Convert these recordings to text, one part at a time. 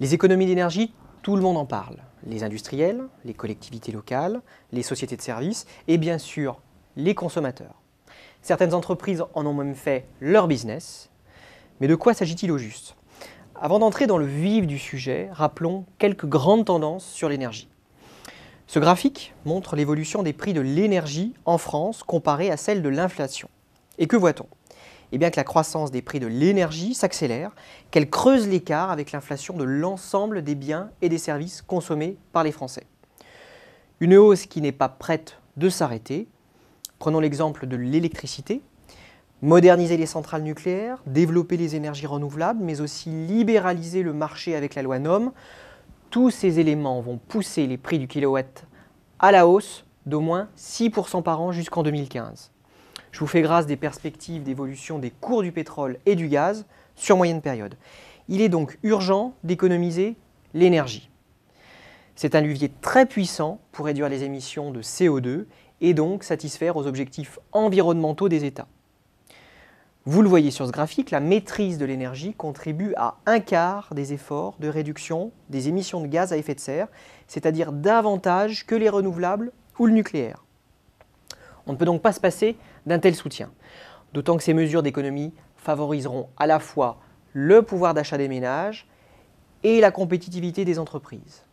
Les économies d'énergie, tout le monde en parle. Les industriels, les collectivités locales, les sociétés de services et bien sûr les consommateurs. Certaines entreprises en ont même fait leur business. Mais de quoi s'agit-il au juste Avant d'entrer dans le vif du sujet, rappelons quelques grandes tendances sur l'énergie. Ce graphique montre l'évolution des prix de l'énergie en France comparée à celle de l'inflation. Et que voit-on et eh bien que la croissance des prix de l'énergie s'accélère, qu'elle creuse l'écart avec l'inflation de l'ensemble des biens et des services consommés par les Français. Une hausse qui n'est pas prête de s'arrêter. Prenons l'exemple de l'électricité. Moderniser les centrales nucléaires, développer les énergies renouvelables, mais aussi libéraliser le marché avec la loi NOM, tous ces éléments vont pousser les prix du kilowatt à la hausse d'au moins 6% par an jusqu'en 2015. Je vous fais grâce des perspectives d'évolution des cours du pétrole et du gaz sur moyenne période. Il est donc urgent d'économiser l'énergie. C'est un levier très puissant pour réduire les émissions de CO2 et donc satisfaire aux objectifs environnementaux des États. Vous le voyez sur ce graphique, la maîtrise de l'énergie contribue à un quart des efforts de réduction des émissions de gaz à effet de serre, c'est-à-dire davantage que les renouvelables ou le nucléaire. On ne peut donc pas se passer d'un tel soutien. D'autant que ces mesures d'économie favoriseront à la fois le pouvoir d'achat des ménages et la compétitivité des entreprises.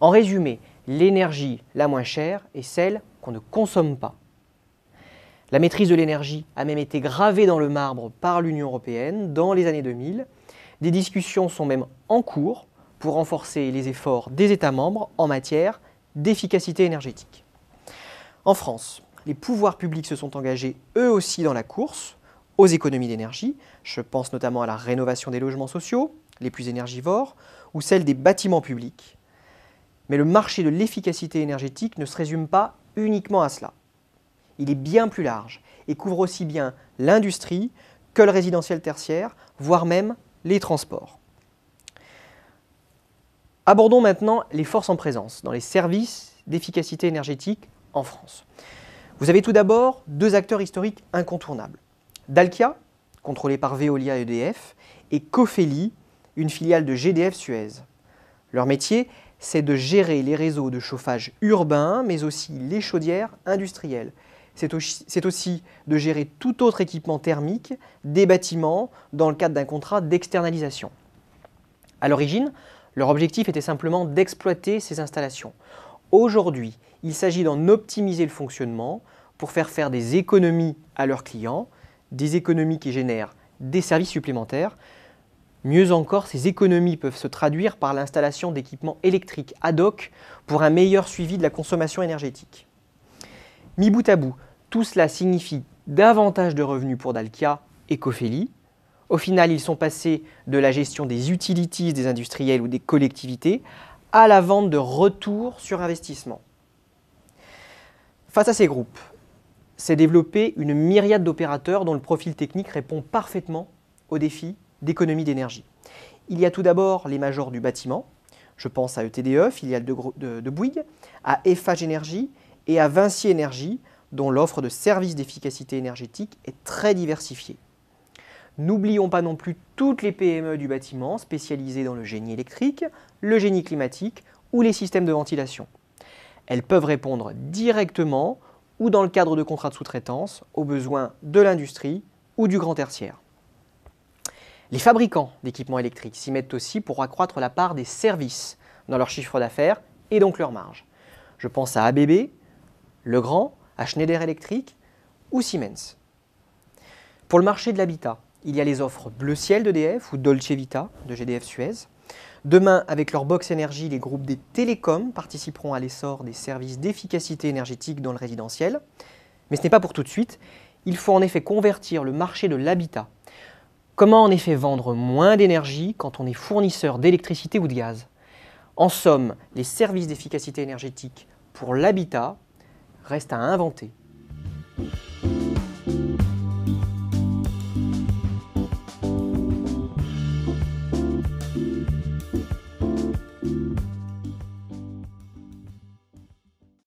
En résumé, l'énergie la moins chère est celle qu'on ne consomme pas. La maîtrise de l'énergie a même été gravée dans le marbre par l'Union européenne dans les années 2000. Des discussions sont même en cours pour renforcer les efforts des États membres en matière d'efficacité énergétique. En France, les pouvoirs publics se sont engagés eux aussi dans la course aux économies d'énergie. Je pense notamment à la rénovation des logements sociaux, les plus énergivores, ou celle des bâtiments publics. Mais le marché de l'efficacité énergétique ne se résume pas uniquement à cela. Il est bien plus large et couvre aussi bien l'industrie que le résidentiel tertiaire, voire même les transports. Abordons maintenant les forces en présence dans les services d'efficacité énergétique en France. Vous avez tout d'abord deux acteurs historiques incontournables. Dalkia, contrôlé par Veolia EDF, et Cofeli, une filiale de GDF Suez. Leur métier, c'est de gérer les réseaux de chauffage urbain, mais aussi les chaudières industrielles. C'est aussi, aussi de gérer tout autre équipement thermique des bâtiments dans le cadre d'un contrat d'externalisation. À l'origine, leur objectif était simplement d'exploiter ces installations. Aujourd'hui, il s'agit d'en optimiser le fonctionnement pour faire faire des économies à leurs clients, des économies qui génèrent des services supplémentaires. Mieux encore, ces économies peuvent se traduire par l'installation d'équipements électriques ad hoc pour un meilleur suivi de la consommation énergétique. Mi bout à bout, tout cela signifie davantage de revenus pour Dalkia et Cofeli. Au final, ils sont passés de la gestion des utilities des industriels ou des collectivités à la vente de retour sur investissement. Face à ces groupes, s'est développée une myriade d'opérateurs dont le profil technique répond parfaitement aux défis d'économie d'énergie. Il y a tout d'abord les majors du bâtiment, je pense à ETDE, e, filiale de, de, de Bouygues, à FH Énergie et à Vinci Énergie, dont l'offre de services d'efficacité énergétique est très diversifiée. N'oublions pas non plus toutes les PME du bâtiment spécialisées dans le génie électrique, le génie climatique ou les systèmes de ventilation. Elles peuvent répondre directement ou dans le cadre de contrats de sous-traitance aux besoins de l'industrie ou du grand tertiaire. Les fabricants d'équipements électriques s'y mettent aussi pour accroître la part des services dans leur chiffre d'affaires et donc leur marge. Je pense à ABB, Legrand, à Schneider Electric ou Siemens. Pour le marché de l'habitat, il y a les offres Bleu Ciel d'EDF ou Dolce Vita de GDF Suez. Demain, avec leur box énergie, les groupes des télécoms participeront à l'essor des services d'efficacité énergétique dans le résidentiel. Mais ce n'est pas pour tout de suite. Il faut en effet convertir le marché de l'habitat. Comment en effet vendre moins d'énergie quand on est fournisseur d'électricité ou de gaz En somme, les services d'efficacité énergétique pour l'habitat restent à inventer.